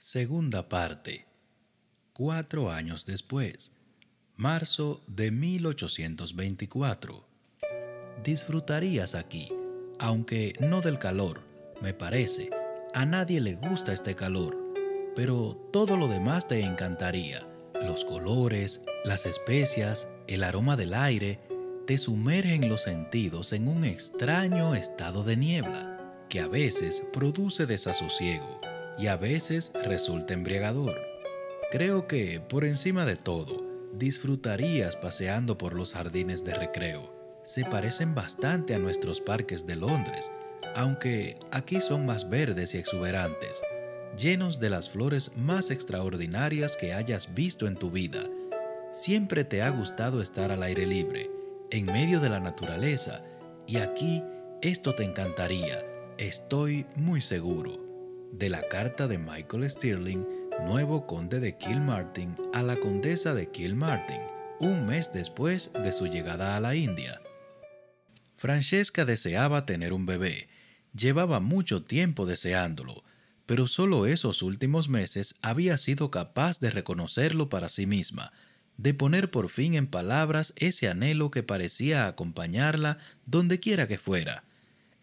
Segunda parte. Cuatro años después, marzo de 1824. Disfrutarías aquí, aunque no del calor, me parece. A nadie le gusta este calor, pero todo lo demás te encantaría. Los colores, las especias, el aroma del aire te sumergen los sentidos en un extraño estado de niebla que a veces produce desasosiego y a veces resulta embriagador. Creo que, por encima de todo, disfrutarías paseando por los jardines de recreo. Se parecen bastante a nuestros parques de Londres, aunque aquí son más verdes y exuberantes llenos de las flores más extraordinarias que hayas visto en tu vida. Siempre te ha gustado estar al aire libre, en medio de la naturaleza, y aquí esto te encantaría, estoy muy seguro. De la carta de Michael Stirling, nuevo conde de Kilmartin, a la condesa de Kilmartin, un mes después de su llegada a la India. Francesca deseaba tener un bebé. Llevaba mucho tiempo deseándolo pero solo esos últimos meses había sido capaz de reconocerlo para sí misma, de poner por fin en palabras ese anhelo que parecía acompañarla dondequiera que fuera.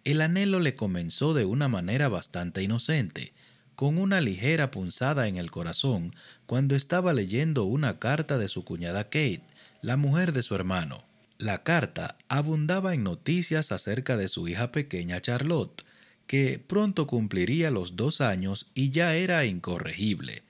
El anhelo le comenzó de una manera bastante inocente, con una ligera punzada en el corazón cuando estaba leyendo una carta de su cuñada Kate, la mujer de su hermano. La carta abundaba en noticias acerca de su hija pequeña Charlotte, que pronto cumpliría los dos años y ya era incorregible,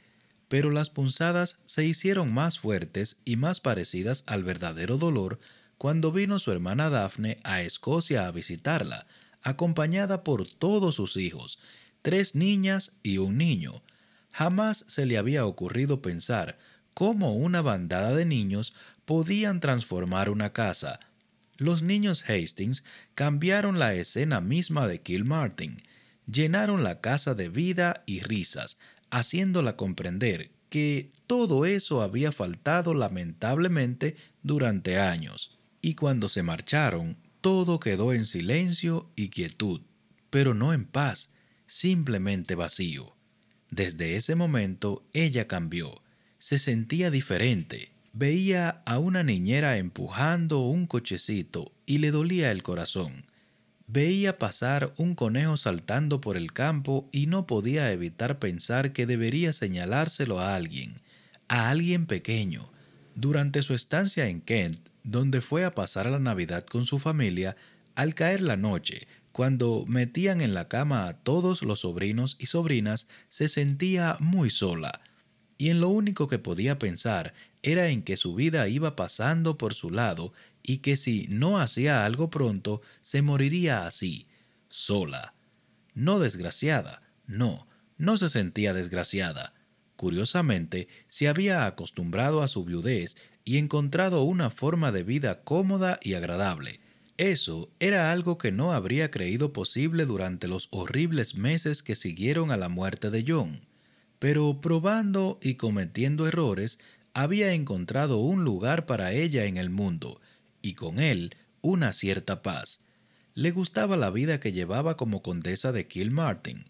pero las punzadas se hicieron más fuertes y más parecidas al verdadero dolor cuando vino su hermana Daphne a Escocia a visitarla, acompañada por todos sus hijos, tres niñas y un niño. Jamás se le había ocurrido pensar cómo una bandada de niños podían transformar una casa, los niños Hastings cambiaron la escena misma de Kilmartin, llenaron la casa de vida y risas, haciéndola comprender que todo eso había faltado lamentablemente durante años. Y cuando se marcharon, todo quedó en silencio y quietud, pero no en paz, simplemente vacío. Desde ese momento ella cambió, se sentía diferente, veía a una niñera empujando un cochecito y le dolía el corazón. Veía pasar un conejo saltando por el campo y no podía evitar pensar que debería señalárselo a alguien, a alguien pequeño. Durante su estancia en Kent, donde fue a pasar la Navidad con su familia, al caer la noche, cuando metían en la cama a todos los sobrinos y sobrinas, se sentía muy sola, y en lo único que podía pensar era en que su vida iba pasando por su lado y que si no hacía algo pronto se moriría así, sola. No desgraciada, no, no se sentía desgraciada. Curiosamente, se había acostumbrado a su viudez y encontrado una forma de vida cómoda y agradable. Eso era algo que no habría creído posible durante los horribles meses que siguieron a la muerte de John. Pero probando y cometiendo errores, había encontrado un lugar para ella en el mundo, y con él una cierta paz. Le gustaba la vida que llevaba como condesa de Kilmartin,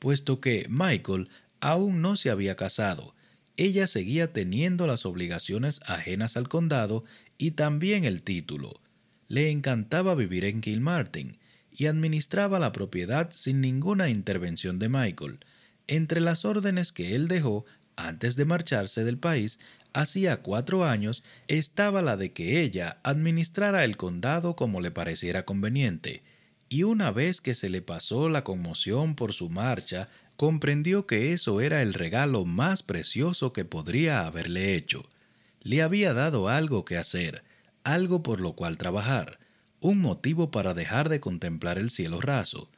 puesto que Michael aún no se había casado. Ella seguía teniendo las obligaciones ajenas al condado y también el título. Le encantaba vivir en Kilmartin y administraba la propiedad sin ninguna intervención de Michael. Entre las órdenes que él dejó antes de marcharse del país hacía cuatro años, estaba la de que ella administrara el condado como le pareciera conveniente, y una vez que se le pasó la conmoción por su marcha, comprendió que eso era el regalo más precioso que podría haberle hecho. Le había dado algo que hacer, algo por lo cual trabajar, un motivo para dejar de contemplar el cielo raso.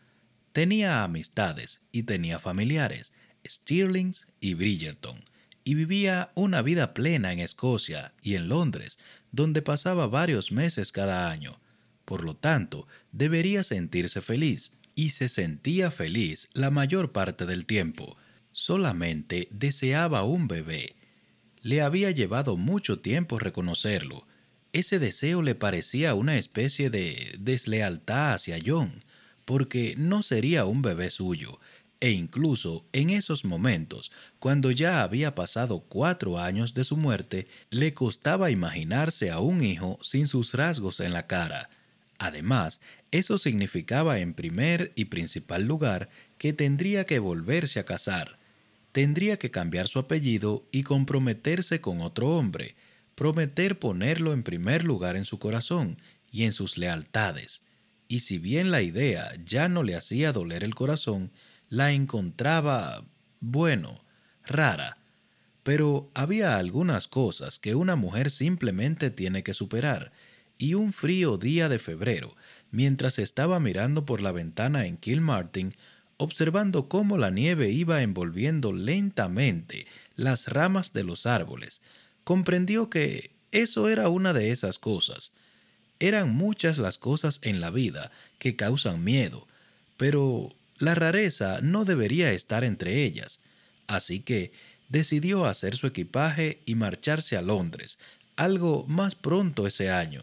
Tenía amistades y tenía familiares, Stirlings y Bridgerton y vivía una vida plena en Escocia y en Londres, donde pasaba varios meses cada año. Por lo tanto, debería sentirse feliz, y se sentía feliz la mayor parte del tiempo. Solamente deseaba un bebé. Le había llevado mucho tiempo reconocerlo. Ese deseo le parecía una especie de deslealtad hacia John, porque no sería un bebé suyo, e incluso en esos momentos, cuando ya había pasado cuatro años de su muerte, le costaba imaginarse a un hijo sin sus rasgos en la cara. Además, eso significaba en primer y principal lugar que tendría que volverse a casar, tendría que cambiar su apellido y comprometerse con otro hombre, prometer ponerlo en primer lugar en su corazón y en sus lealtades. Y si bien la idea ya no le hacía doler el corazón, la encontraba, bueno, rara, pero había algunas cosas que una mujer simplemente tiene que superar, y un frío día de febrero, mientras estaba mirando por la ventana en Kilmartin, observando cómo la nieve iba envolviendo lentamente las ramas de los árboles, comprendió que eso era una de esas cosas. Eran muchas las cosas en la vida que causan miedo, pero la rareza no debería estar entre ellas, así que decidió hacer su equipaje y marcharse a Londres, algo más pronto ese año.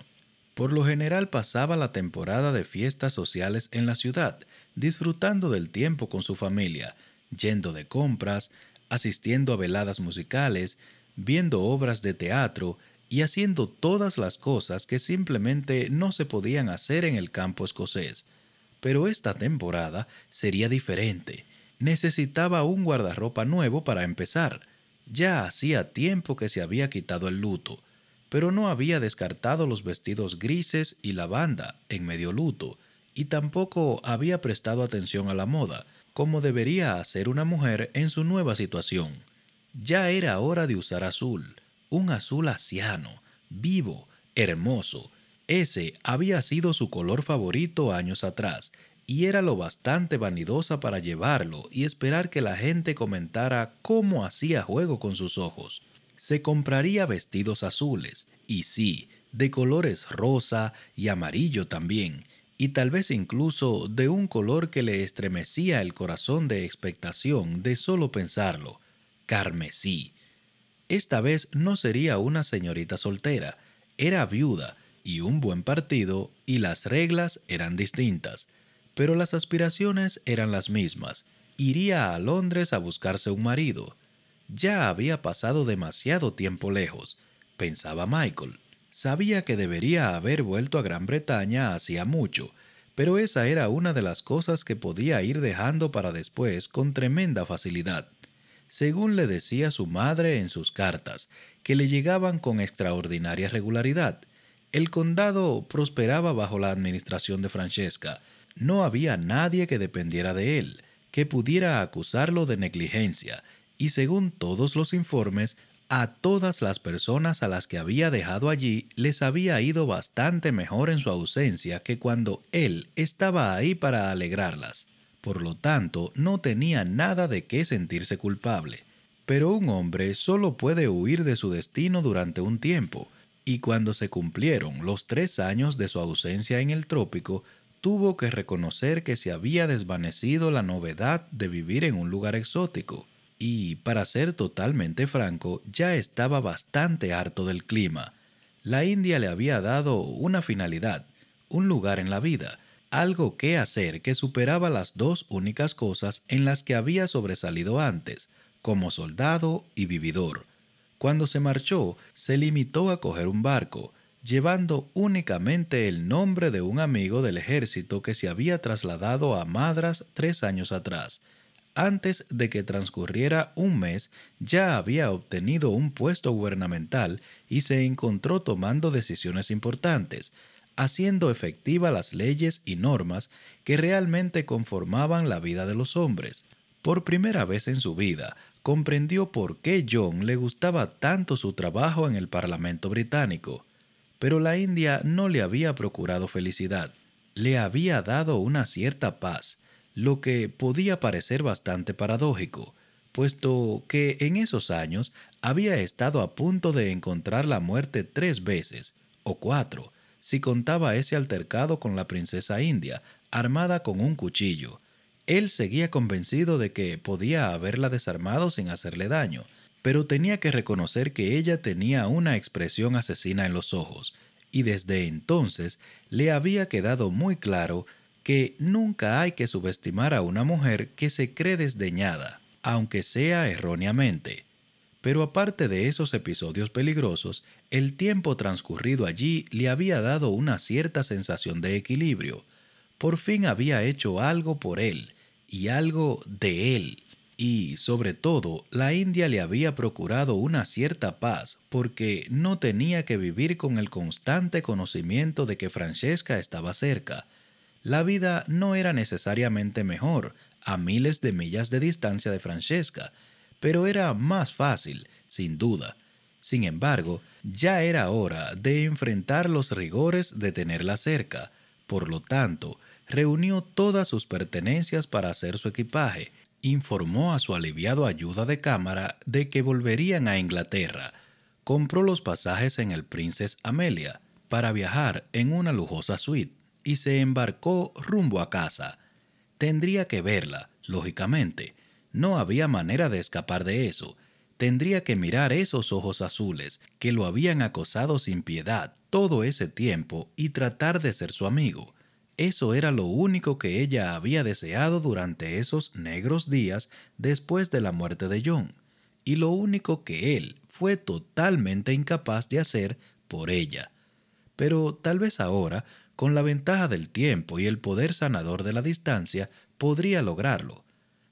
Por lo general pasaba la temporada de fiestas sociales en la ciudad, disfrutando del tiempo con su familia, yendo de compras, asistiendo a veladas musicales, viendo obras de teatro y haciendo todas las cosas que simplemente no se podían hacer en el campo escocés pero esta temporada sería diferente. Necesitaba un guardarropa nuevo para empezar. Ya hacía tiempo que se había quitado el luto, pero no había descartado los vestidos grises y lavanda en medio luto, y tampoco había prestado atención a la moda, como debería hacer una mujer en su nueva situación. Ya era hora de usar azul, un azul asiano, vivo, hermoso, ese había sido su color favorito años atrás, y era lo bastante vanidosa para llevarlo y esperar que la gente comentara cómo hacía juego con sus ojos. Se compraría vestidos azules, y sí, de colores rosa y amarillo también, y tal vez incluso de un color que le estremecía el corazón de expectación de solo pensarlo, carmesí. Esta vez no sería una señorita soltera, era viuda, y un buen partido y las reglas eran distintas, pero las aspiraciones eran las mismas. Iría a Londres a buscarse un marido. Ya había pasado demasiado tiempo lejos, pensaba Michael. Sabía que debería haber vuelto a Gran Bretaña hacía mucho, pero esa era una de las cosas que podía ir dejando para después con tremenda facilidad. Según le decía su madre en sus cartas, que le llegaban con extraordinaria regularidad, el condado prosperaba bajo la administración de Francesca. No había nadie que dependiera de él, que pudiera acusarlo de negligencia, y según todos los informes, a todas las personas a las que había dejado allí les había ido bastante mejor en su ausencia que cuando él estaba ahí para alegrarlas. Por lo tanto, no tenía nada de qué sentirse culpable. Pero un hombre solo puede huir de su destino durante un tiempo, y cuando se cumplieron los tres años de su ausencia en el trópico, tuvo que reconocer que se había desvanecido la novedad de vivir en un lugar exótico, y, para ser totalmente franco, ya estaba bastante harto del clima. La India le había dado una finalidad, un lugar en la vida, algo que hacer que superaba las dos únicas cosas en las que había sobresalido antes, como soldado y vividor. Cuando se marchó, se limitó a coger un barco, llevando únicamente el nombre de un amigo del ejército que se había trasladado a Madras tres años atrás. Antes de que transcurriera un mes, ya había obtenido un puesto gubernamental y se encontró tomando decisiones importantes, haciendo efectiva las leyes y normas que realmente conformaban la vida de los hombres. Por primera vez en su vida, comprendió por qué John le gustaba tanto su trabajo en el Parlamento británico, pero la India no le había procurado felicidad, le había dado una cierta paz, lo que podía parecer bastante paradójico, puesto que en esos años había estado a punto de encontrar la muerte tres veces, o cuatro, si contaba ese altercado con la princesa india, armada con un cuchillo, él seguía convencido de que podía haberla desarmado sin hacerle daño, pero tenía que reconocer que ella tenía una expresión asesina en los ojos, y desde entonces le había quedado muy claro que nunca hay que subestimar a una mujer que se cree desdeñada, aunque sea erróneamente. Pero aparte de esos episodios peligrosos, el tiempo transcurrido allí le había dado una cierta sensación de equilibrio. Por fin había hecho algo por él, y algo de él. Y, sobre todo, la India le había procurado una cierta paz porque no tenía que vivir con el constante conocimiento de que Francesca estaba cerca. La vida no era necesariamente mejor, a miles de millas de distancia de Francesca, pero era más fácil, sin duda. Sin embargo, ya era hora de enfrentar los rigores de tenerla cerca. Por lo tanto, reunió todas sus pertenencias para hacer su equipaje, informó a su aliviado ayuda de cámara de que volverían a Inglaterra, compró los pasajes en el Princess Amelia para viajar en una lujosa suite y se embarcó rumbo a casa. Tendría que verla, lógicamente. No había manera de escapar de eso. Tendría que mirar esos ojos azules que lo habían acosado sin piedad todo ese tiempo y tratar de ser su amigo. Eso era lo único que ella había deseado durante esos negros días después de la muerte de John, y lo único que él fue totalmente incapaz de hacer por ella. Pero tal vez ahora, con la ventaja del tiempo y el poder sanador de la distancia, podría lograrlo.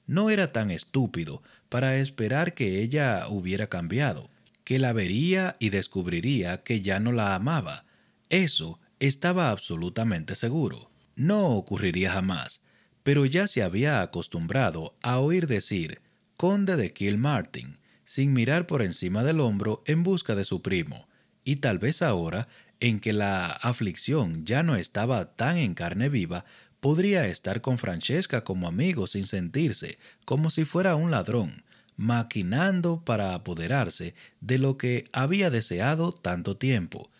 No era tan estúpido para esperar que ella hubiera cambiado, que la vería y descubriría que ya no la amaba. Eso estaba absolutamente seguro no ocurriría jamás, pero ya se había acostumbrado a oír decir Conde de Kilmartin, sin mirar por encima del hombro en busca de su primo, y tal vez ahora, en que la aflicción ya no estaba tan en carne viva, podría estar con Francesca como amigo sin sentirse como si fuera un ladrón, maquinando para apoderarse de lo que había deseado tanto tiempo,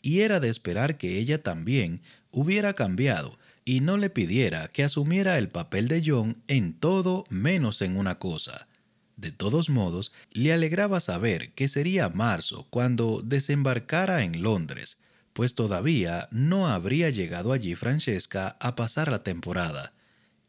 y era de esperar que ella también hubiera cambiado, y no le pidiera que asumiera el papel de John en todo menos en una cosa. De todos modos, le alegraba saber que sería marzo cuando desembarcara en Londres, pues todavía no habría llegado allí Francesca a pasar la temporada.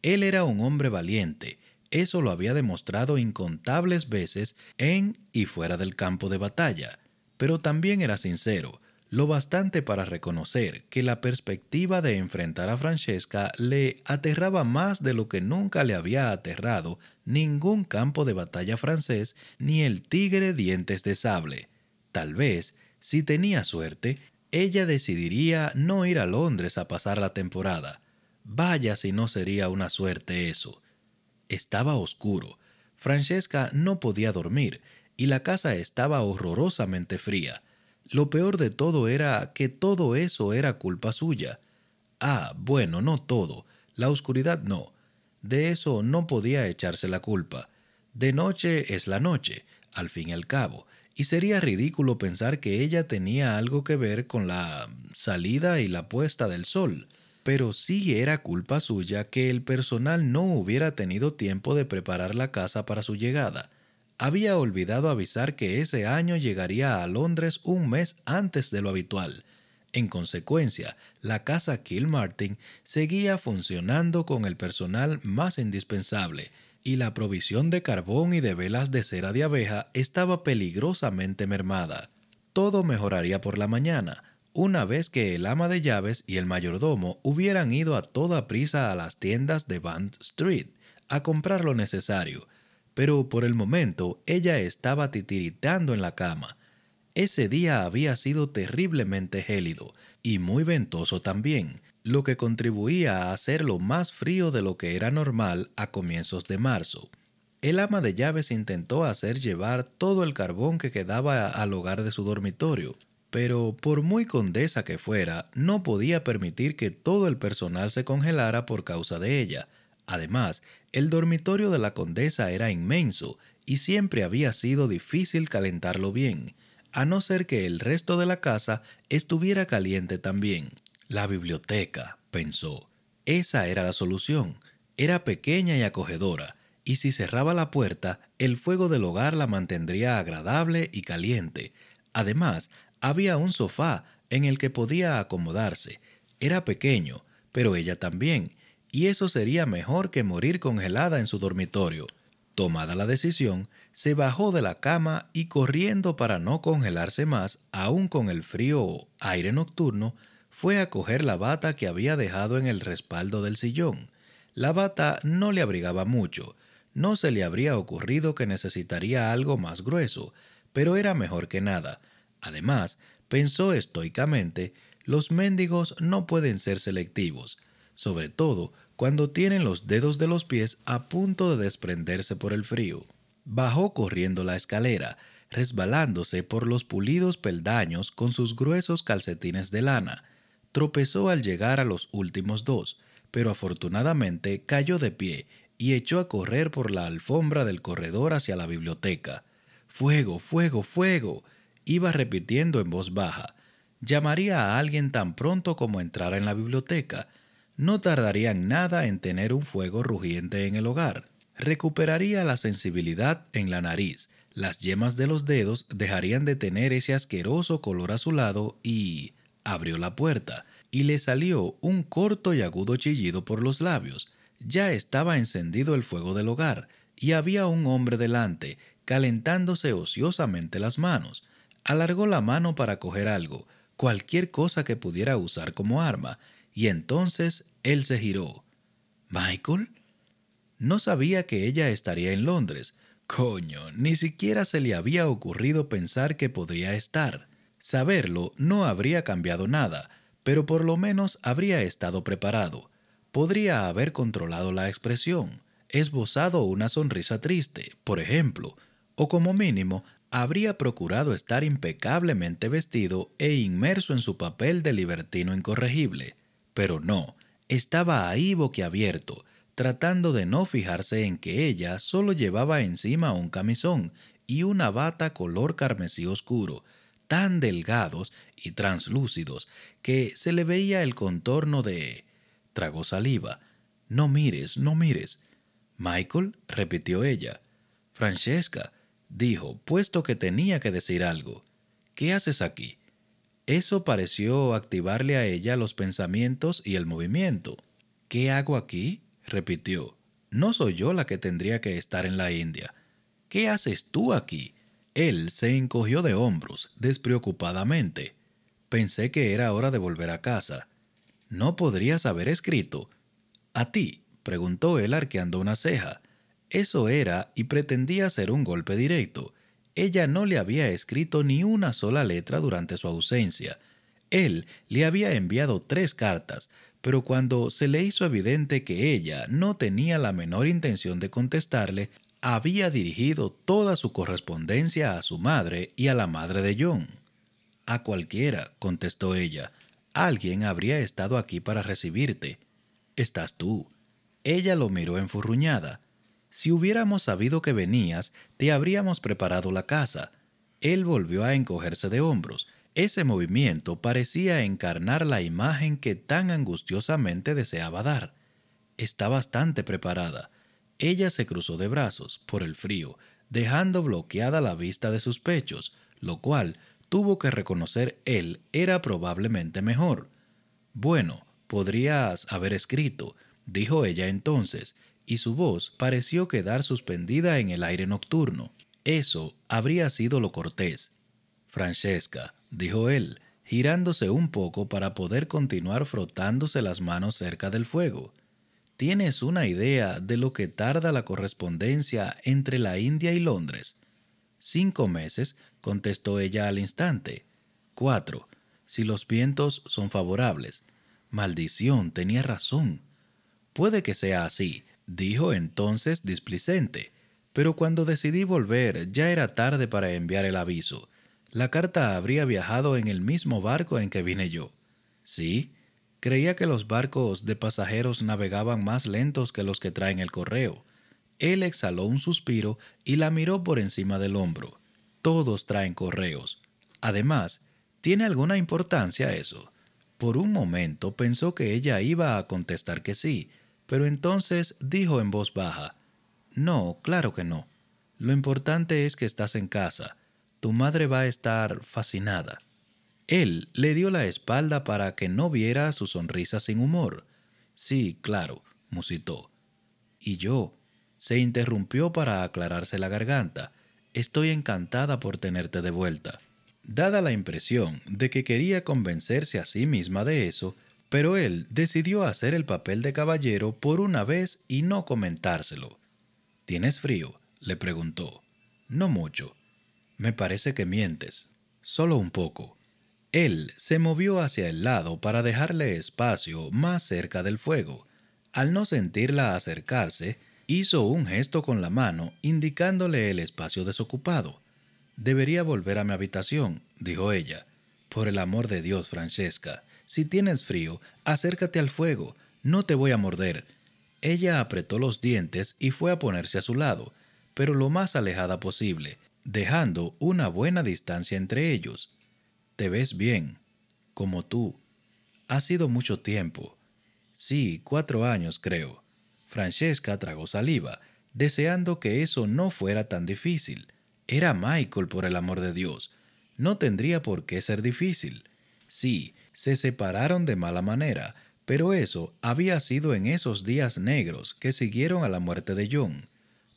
Él era un hombre valiente, eso lo había demostrado incontables veces en y fuera del campo de batalla, pero también era sincero, lo bastante para reconocer que la perspectiva de enfrentar a Francesca le aterraba más de lo que nunca le había aterrado ningún campo de batalla francés ni el tigre dientes de sable. Tal vez, si tenía suerte, ella decidiría no ir a Londres a pasar la temporada. Vaya si no sería una suerte eso. Estaba oscuro. Francesca no podía dormir y la casa estaba horrorosamente fría lo peor de todo era que todo eso era culpa suya. Ah, bueno, no todo. La oscuridad no. De eso no podía echarse la culpa. De noche es la noche, al fin y al cabo, y sería ridículo pensar que ella tenía algo que ver con la salida y la puesta del sol. Pero sí era culpa suya que el personal no hubiera tenido tiempo de preparar la casa para su llegada. Había olvidado avisar que ese año llegaría a Londres un mes antes de lo habitual. En consecuencia, la casa Kilmartin seguía funcionando con el personal más indispensable y la provisión de carbón y de velas de cera de abeja estaba peligrosamente mermada. Todo mejoraría por la mañana, una vez que el ama de llaves y el mayordomo hubieran ido a toda prisa a las tiendas de Band Street a comprar lo necesario – pero por el momento ella estaba titiritando en la cama. Ese día había sido terriblemente gélido y muy ventoso también, lo que contribuía a hacerlo más frío de lo que era normal a comienzos de marzo. El ama de llaves intentó hacer llevar todo el carbón que quedaba al hogar de su dormitorio, pero por muy condesa que fuera, no podía permitir que todo el personal se congelara por causa de ella, Además, el dormitorio de la condesa era inmenso y siempre había sido difícil calentarlo bien, a no ser que el resto de la casa estuviera caliente también. La biblioteca, pensó. Esa era la solución. Era pequeña y acogedora, y si cerraba la puerta, el fuego del hogar la mantendría agradable y caliente. Además, había un sofá en el que podía acomodarse. Era pequeño, pero ella también, y eso sería mejor que morir congelada en su dormitorio. Tomada la decisión, se bajó de la cama y corriendo para no congelarse más, aún con el frío aire nocturno, fue a coger la bata que había dejado en el respaldo del sillón. La bata no le abrigaba mucho, no se le habría ocurrido que necesitaría algo más grueso, pero era mejor que nada. Además, pensó estoicamente, los mendigos no pueden ser selectivos, sobre todo cuando tienen los dedos de los pies a punto de desprenderse por el frío. Bajó corriendo la escalera, resbalándose por los pulidos peldaños con sus gruesos calcetines de lana. Tropezó al llegar a los últimos dos, pero afortunadamente cayó de pie y echó a correr por la alfombra del corredor hacia la biblioteca. Fuego, fuego, fuego. iba repitiendo en voz baja. Llamaría a alguien tan pronto como entrara en la biblioteca, no tardarían nada en tener un fuego rugiente en el hogar. Recuperaría la sensibilidad en la nariz, las yemas de los dedos dejarían de tener ese asqueroso color azulado y... abrió la puerta, y le salió un corto y agudo chillido por los labios. Ya estaba encendido el fuego del hogar, y había un hombre delante, calentándose ociosamente las manos. Alargó la mano para coger algo, cualquier cosa que pudiera usar como arma, y entonces él se giró. ¿Michael? No sabía que ella estaría en Londres. Coño, ni siquiera se le había ocurrido pensar que podría estar. Saberlo no habría cambiado nada, pero por lo menos habría estado preparado. Podría haber controlado la expresión, esbozado una sonrisa triste, por ejemplo, o como mínimo habría procurado estar impecablemente vestido e inmerso en su papel de libertino incorregible. Pero no, estaba ahí boquiabierto, tratando de no fijarse en que ella solo llevaba encima un camisón y una bata color carmesí oscuro, tan delgados y translúcidos que se le veía el contorno de... tragó saliva. No mires, no mires. Michael, repitió ella. Francesca, dijo, puesto que tenía que decir algo. ¿Qué haces aquí? Eso pareció activarle a ella los pensamientos y el movimiento. ¿Qué hago aquí? repitió. No soy yo la que tendría que estar en la India. ¿Qué haces tú aquí? Él se encogió de hombros, despreocupadamente. Pensé que era hora de volver a casa. No podrías haber escrito. ¿A ti? preguntó él arqueando una ceja. Eso era y pretendía ser un golpe directo, ella no le había escrito ni una sola letra durante su ausencia. Él le había enviado tres cartas, pero cuando se le hizo evidente que ella no tenía la menor intención de contestarle, había dirigido toda su correspondencia a su madre y a la madre de John. A cualquiera, contestó ella, alguien habría estado aquí para recibirte. Estás tú. Ella lo miró enfurruñada. Si hubiéramos sabido que venías, te habríamos preparado la casa. Él volvió a encogerse de hombros. Ese movimiento parecía encarnar la imagen que tan angustiosamente deseaba dar. Está bastante preparada. Ella se cruzó de brazos, por el frío, dejando bloqueada la vista de sus pechos, lo cual tuvo que reconocer él era probablemente mejor. Bueno, podrías haber escrito, dijo ella entonces, y su voz pareció quedar suspendida en el aire nocturno. Eso habría sido lo cortés. Francesca, dijo él, girándose un poco para poder continuar frotándose las manos cerca del fuego. ¿Tienes una idea de lo que tarda la correspondencia entre la India y Londres? Cinco meses, contestó ella al instante. Cuatro, si los vientos son favorables. Maldición, tenía razón. Puede que sea así, dijo entonces displicente, pero cuando decidí volver ya era tarde para enviar el aviso. La carta habría viajado en el mismo barco en que vine yo. Sí, creía que los barcos de pasajeros navegaban más lentos que los que traen el correo. Él exhaló un suspiro y la miró por encima del hombro. Todos traen correos. Además, ¿tiene alguna importancia eso? Por un momento pensó que ella iba a contestar que sí, pero entonces dijo en voz baja, No, claro que no. Lo importante es que estás en casa. Tu madre va a estar fascinada. Él le dio la espalda para que no viera su sonrisa sin humor. Sí, claro, musitó. Y yo, se interrumpió para aclararse la garganta. Estoy encantada por tenerte de vuelta. Dada la impresión de que quería convencerse a sí misma de eso, pero él decidió hacer el papel de caballero por una vez y no comentárselo. ¿Tienes frío? le preguntó. No mucho. Me parece que mientes. Solo un poco. Él se movió hacia el lado para dejarle espacio más cerca del fuego. Al no sentirla acercarse, hizo un gesto con la mano indicándole el espacio desocupado. Debería volver a mi habitación, dijo ella. Por el amor de Dios, Francesca, si tienes frío, acércate al fuego, no te voy a morder. Ella apretó los dientes y fue a ponerse a su lado, pero lo más alejada posible, dejando una buena distancia entre ellos. Te ves bien, como tú. Ha sido mucho tiempo. Sí, cuatro años creo. Francesca tragó saliva, deseando que eso no fuera tan difícil. Era Michael, por el amor de Dios. No tendría por qué ser difícil. Sí, se separaron de mala manera, pero eso había sido en esos días negros que siguieron a la muerte de John.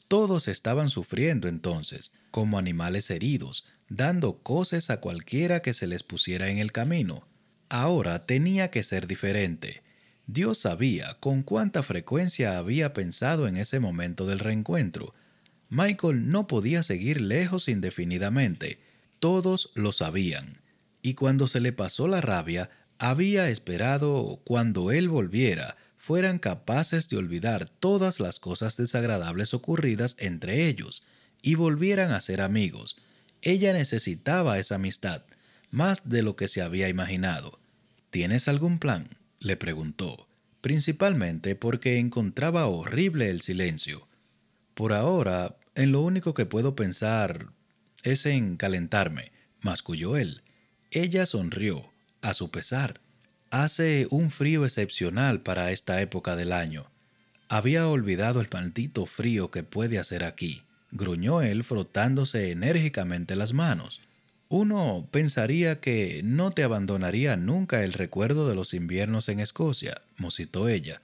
Todos estaban sufriendo entonces, como animales heridos, dando coces a cualquiera que se les pusiera en el camino. Ahora tenía que ser diferente. Dios sabía con cuánta frecuencia había pensado en ese momento del reencuentro. Michael no podía seguir lejos indefinidamente. Todos lo sabían y cuando se le pasó la rabia, había esperado cuando él volviera fueran capaces de olvidar todas las cosas desagradables ocurridas entre ellos y volvieran a ser amigos. Ella necesitaba esa amistad, más de lo que se había imaginado. ¿Tienes algún plan? le preguntó, principalmente porque encontraba horrible el silencio. Por ahora, en lo único que puedo pensar es en calentarme, masculló él. Ella sonrió, a su pesar. Hace un frío excepcional para esta época del año. Había olvidado el maldito frío que puede hacer aquí, gruñó él frotándose enérgicamente las manos. Uno pensaría que no te abandonaría nunca el recuerdo de los inviernos en Escocia, musitó ella.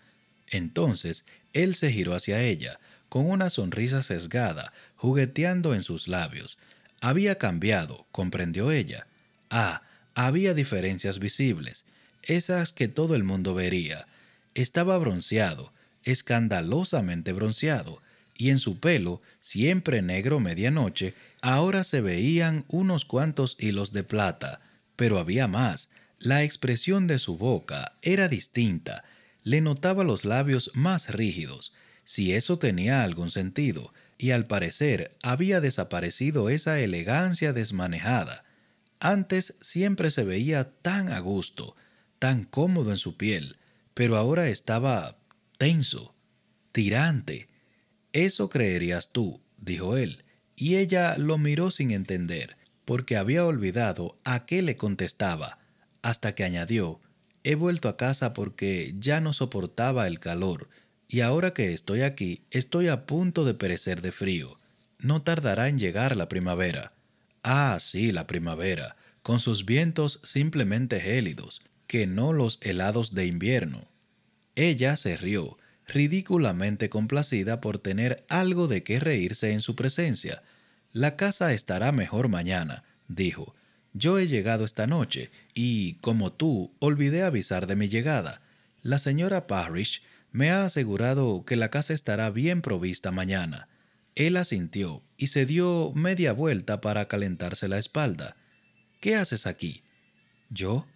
Entonces él se giró hacia ella, con una sonrisa sesgada, jugueteando en sus labios. Había cambiado, comprendió ella. Ah, había diferencias visibles, esas que todo el mundo vería. Estaba bronceado, escandalosamente bronceado, y en su pelo, siempre negro medianoche, ahora se veían unos cuantos hilos de plata. Pero había más, la expresión de su boca era distinta, le notaba los labios más rígidos, si eso tenía algún sentido, y al parecer había desaparecido esa elegancia desmanejada, antes siempre se veía tan a gusto, tan cómodo en su piel, pero ahora estaba tenso, tirante. Eso creerías tú, dijo él, y ella lo miró sin entender, porque había olvidado a qué le contestaba, hasta que añadió, he vuelto a casa porque ya no soportaba el calor, y ahora que estoy aquí estoy a punto de perecer de frío. No tardará en llegar la primavera. Ah, sí, la primavera, con sus vientos simplemente gélidos, que no los helados de invierno. Ella se rió, ridículamente complacida por tener algo de qué reírse en su presencia. La casa estará mejor mañana, dijo. Yo he llegado esta noche y, como tú, olvidé avisar de mi llegada. La señora Parrish me ha asegurado que la casa estará bien provista mañana. Él asintió y se dio media vuelta para calentarse la espalda. ¿Qué haces aquí? ¿Yo?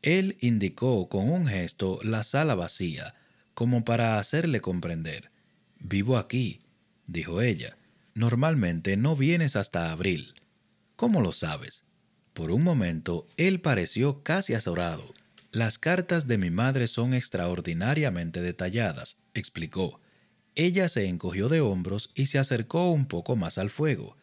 Él indicó con un gesto la sala vacía, como para hacerle comprender. Vivo aquí, dijo ella. Normalmente no vienes hasta abril. ¿Cómo lo sabes? Por un momento él pareció casi azorado. Las cartas de mi madre son extraordinariamente detalladas, explicó. Ella se encogió de hombros y se acercó un poco más al fuego.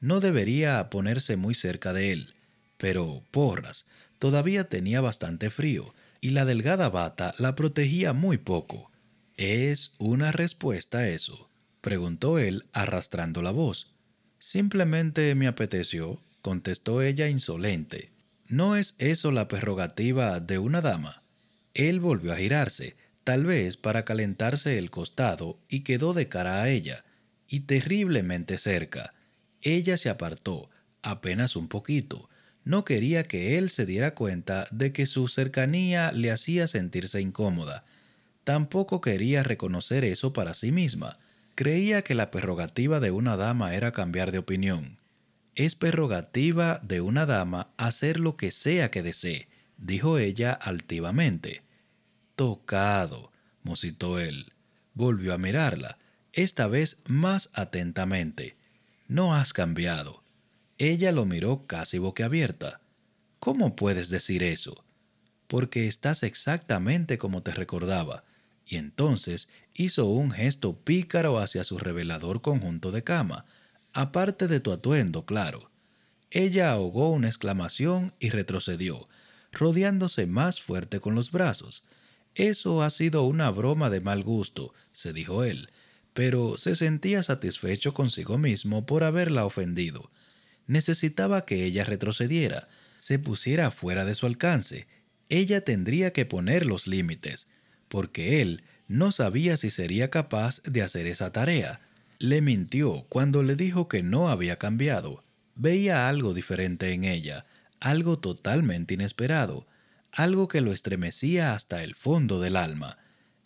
No debería ponerse muy cerca de él, pero, porras, todavía tenía bastante frío y la delgada bata la protegía muy poco. ¿Es una respuesta eso? preguntó él, arrastrando la voz. Simplemente me apeteció, contestó ella insolente. ¿No es eso la prerrogativa de una dama? Él volvió a girarse tal vez para calentarse el costado, y quedó de cara a ella, y terriblemente cerca. Ella se apartó, apenas un poquito. No quería que él se diera cuenta de que su cercanía le hacía sentirse incómoda. Tampoco quería reconocer eso para sí misma. Creía que la prerrogativa de una dama era cambiar de opinión. Es prerrogativa de una dama hacer lo que sea que desee, dijo ella altivamente tocado, musitó él. Volvió a mirarla, esta vez más atentamente. No has cambiado. Ella lo miró casi boquiabierta. ¿Cómo puedes decir eso? Porque estás exactamente como te recordaba. Y entonces hizo un gesto pícaro hacia su revelador conjunto de cama, aparte de tu atuendo, claro. Ella ahogó una exclamación y retrocedió, rodeándose más fuerte con los brazos, eso ha sido una broma de mal gusto, se dijo él, pero se sentía satisfecho consigo mismo por haberla ofendido. Necesitaba que ella retrocediera, se pusiera fuera de su alcance. Ella tendría que poner los límites, porque él no sabía si sería capaz de hacer esa tarea. Le mintió cuando le dijo que no había cambiado. Veía algo diferente en ella, algo totalmente inesperado, algo que lo estremecía hasta el fondo del alma.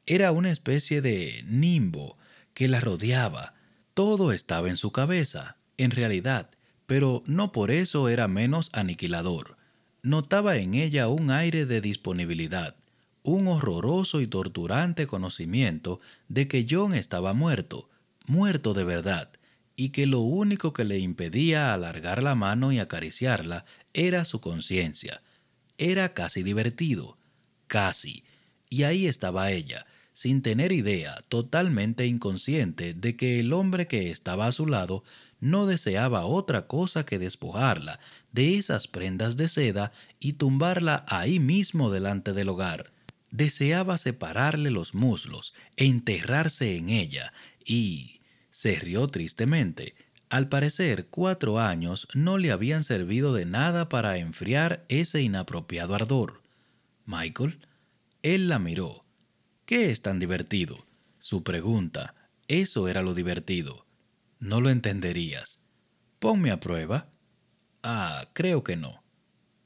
Era una especie de nimbo que la rodeaba. Todo estaba en su cabeza, en realidad, pero no por eso era menos aniquilador. Notaba en ella un aire de disponibilidad, un horroroso y torturante conocimiento de que John estaba muerto, muerto de verdad, y que lo único que le impedía alargar la mano y acariciarla era su conciencia. Era casi divertido, casi. Y ahí estaba ella, sin tener idea, totalmente inconsciente de que el hombre que estaba a su lado no deseaba otra cosa que despojarla de esas prendas de seda y tumbarla ahí mismo delante del hogar. Deseaba separarle los muslos, enterrarse en ella, y se rió tristemente, al parecer, cuatro años no le habían servido de nada para enfriar ese inapropiado ardor. Michael, él la miró. ¿Qué es tan divertido? Su pregunta, eso era lo divertido. No lo entenderías. Ponme a prueba. Ah, creo que no.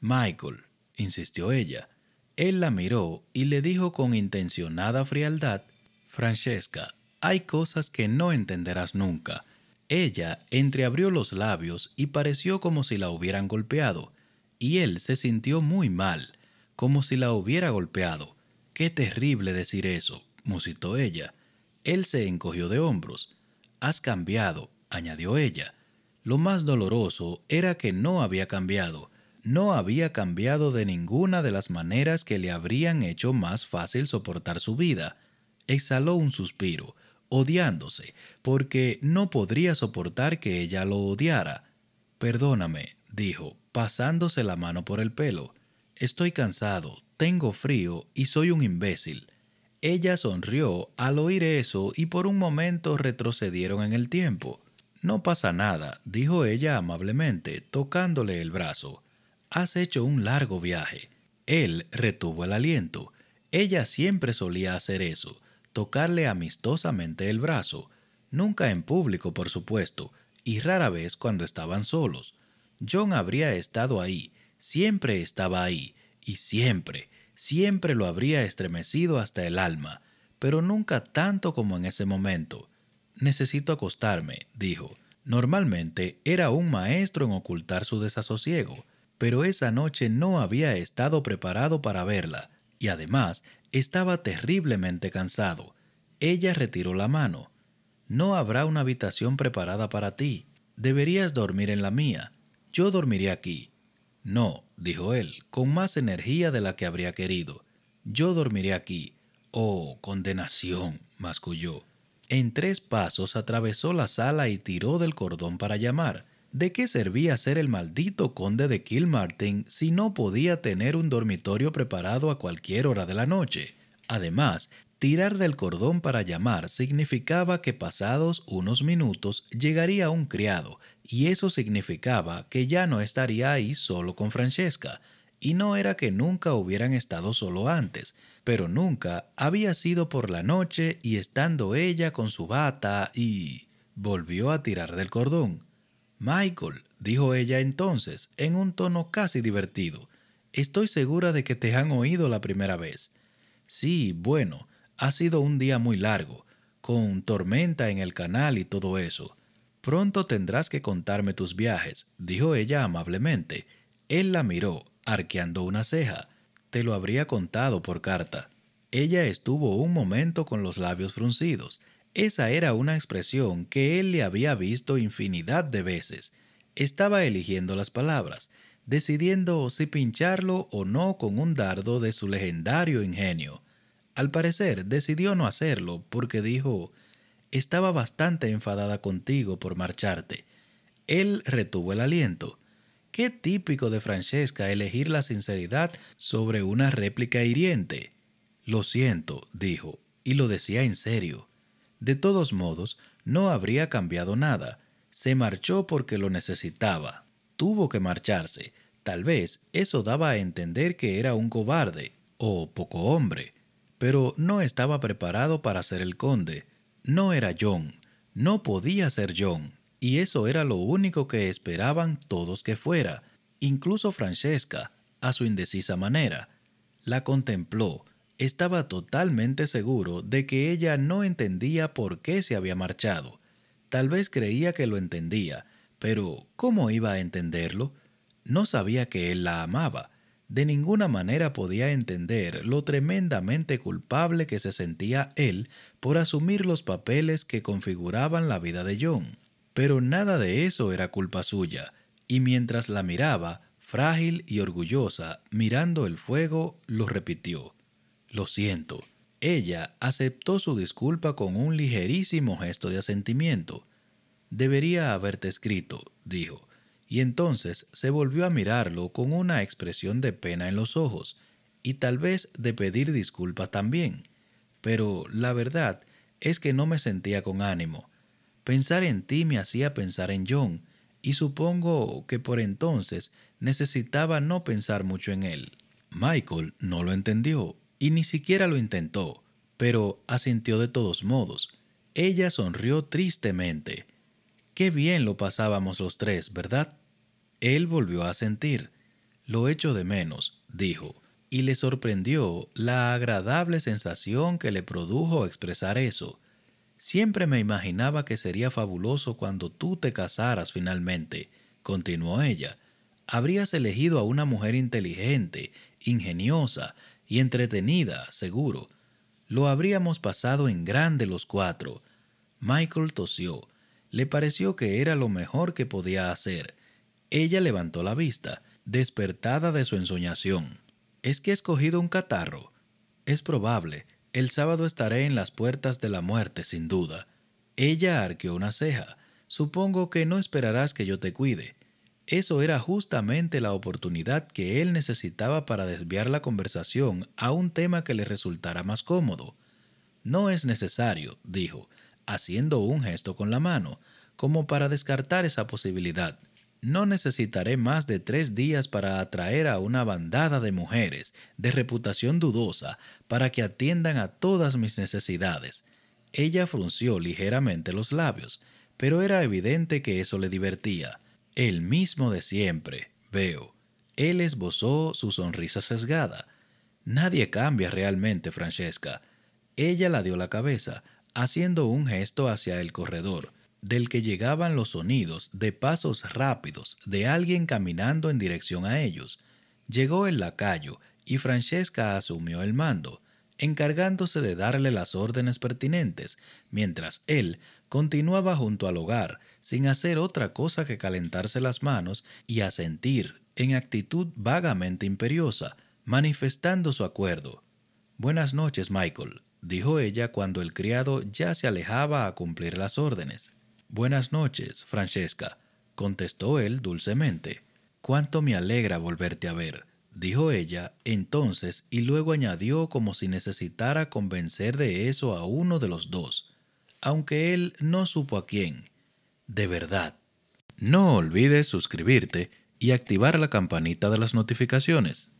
Michael, insistió ella. Él la miró y le dijo con intencionada frialdad, Francesca, hay cosas que no entenderás nunca ella entreabrió los labios y pareció como si la hubieran golpeado, y él se sintió muy mal, como si la hubiera golpeado. Qué terrible decir eso, musitó ella. Él se encogió de hombros. Has cambiado, añadió ella. Lo más doloroso era que no había cambiado, no había cambiado de ninguna de las maneras que le habrían hecho más fácil soportar su vida. Exhaló un suspiro odiándose, porque no podría soportar que ella lo odiara. Perdóname, dijo, pasándose la mano por el pelo. Estoy cansado, tengo frío y soy un imbécil. Ella sonrió al oír eso y por un momento retrocedieron en el tiempo. No pasa nada, dijo ella amablemente, tocándole el brazo. Has hecho un largo viaje. Él retuvo el aliento. Ella siempre solía hacer eso tocarle amistosamente el brazo, nunca en público por supuesto, y rara vez cuando estaban solos. John habría estado ahí, siempre estaba ahí, y siempre, siempre lo habría estremecido hasta el alma, pero nunca tanto como en ese momento. Necesito acostarme, dijo. Normalmente era un maestro en ocultar su desasosiego, pero esa noche no había estado preparado para verla, y además estaba terriblemente cansado. Ella retiró la mano. No habrá una habitación preparada para ti. Deberías dormir en la mía. Yo dormiré aquí. No, dijo él, con más energía de la que habría querido. Yo dormiré aquí. Oh, condenación, masculló. En tres pasos atravesó la sala y tiró del cordón para llamar. ¿De qué servía ser el maldito conde de Kilmartin si no podía tener un dormitorio preparado a cualquier hora de la noche? Además, tirar del cordón para llamar significaba que pasados unos minutos llegaría un criado, y eso significaba que ya no estaría ahí solo con Francesca. Y no era que nunca hubieran estado solo antes, pero nunca había sido por la noche y estando ella con su bata y... volvió a tirar del cordón. Michael, dijo ella entonces, en un tono casi divertido, estoy segura de que te han oído la primera vez. Sí, bueno, ha sido un día muy largo, con tormenta en el canal y todo eso. Pronto tendrás que contarme tus viajes, dijo ella amablemente. Él la miró, arqueando una ceja. Te lo habría contado por carta. Ella estuvo un momento con los labios fruncidos, esa era una expresión que él le había visto infinidad de veces. Estaba eligiendo las palabras, decidiendo si pincharlo o no con un dardo de su legendario ingenio. Al parecer decidió no hacerlo porque dijo Estaba bastante enfadada contigo por marcharte. Él retuvo el aliento. Qué típico de Francesca elegir la sinceridad sobre una réplica hiriente. Lo siento, dijo, y lo decía en serio. De todos modos, no habría cambiado nada. Se marchó porque lo necesitaba. Tuvo que marcharse. Tal vez eso daba a entender que era un cobarde o poco hombre, pero no estaba preparado para ser el conde. No era John. No podía ser John. Y eso era lo único que esperaban todos que fuera, incluso Francesca, a su indecisa manera. La contempló, estaba totalmente seguro de que ella no entendía por qué se había marchado. Tal vez creía que lo entendía, pero ¿cómo iba a entenderlo? No sabía que él la amaba. De ninguna manera podía entender lo tremendamente culpable que se sentía él por asumir los papeles que configuraban la vida de John. Pero nada de eso era culpa suya, y mientras la miraba, frágil y orgullosa, mirando el fuego, lo repitió. Lo siento. Ella aceptó su disculpa con un ligerísimo gesto de asentimiento. Debería haberte escrito, dijo, y entonces se volvió a mirarlo con una expresión de pena en los ojos, y tal vez de pedir disculpas también. Pero la verdad es que no me sentía con ánimo. Pensar en ti me hacía pensar en John, y supongo que por entonces necesitaba no pensar mucho en él. Michael no lo entendió, y ni siquiera lo intentó, pero asintió de todos modos. Ella sonrió tristemente. Qué bien lo pasábamos los tres, ¿verdad? Él volvió a sentir. Lo echo de menos, dijo, y le sorprendió la agradable sensación que le produjo expresar eso. Siempre me imaginaba que sería fabuloso cuando tú te casaras finalmente, continuó ella. Habrías elegido a una mujer inteligente, ingeniosa, y entretenida, seguro. Lo habríamos pasado en grande los cuatro. Michael tosió. Le pareció que era lo mejor que podía hacer. Ella levantó la vista, despertada de su ensoñación. ¿Es que he escogido un catarro? Es probable. El sábado estaré en las puertas de la muerte, sin duda. Ella arqueó una ceja. Supongo que no esperarás que yo te cuide. Eso era justamente la oportunidad que él necesitaba para desviar la conversación a un tema que le resultara más cómodo. No es necesario, dijo, haciendo un gesto con la mano, como para descartar esa posibilidad. No necesitaré más de tres días para atraer a una bandada de mujeres de reputación dudosa para que atiendan a todas mis necesidades. Ella frunció ligeramente los labios, pero era evidente que eso le divertía. El mismo de siempre, veo. Él esbozó su sonrisa sesgada. Nadie cambia realmente, Francesca. Ella la dio la cabeza, haciendo un gesto hacia el corredor, del que llegaban los sonidos de pasos rápidos de alguien caminando en dirección a ellos. Llegó el lacayo y Francesca asumió el mando, encargándose de darle las órdenes pertinentes, mientras él continuaba junto al hogar, sin hacer otra cosa que calentarse las manos y asentir en actitud vagamente imperiosa, manifestando su acuerdo. Buenas noches, Michael, dijo ella cuando el criado ya se alejaba a cumplir las órdenes. Buenas noches, Francesca, contestó él dulcemente. Cuánto me alegra volverte a ver, dijo ella entonces y luego añadió como si necesitara convencer de eso a uno de los dos, aunque él no supo a quién de verdad. No olvides suscribirte y activar la campanita de las notificaciones.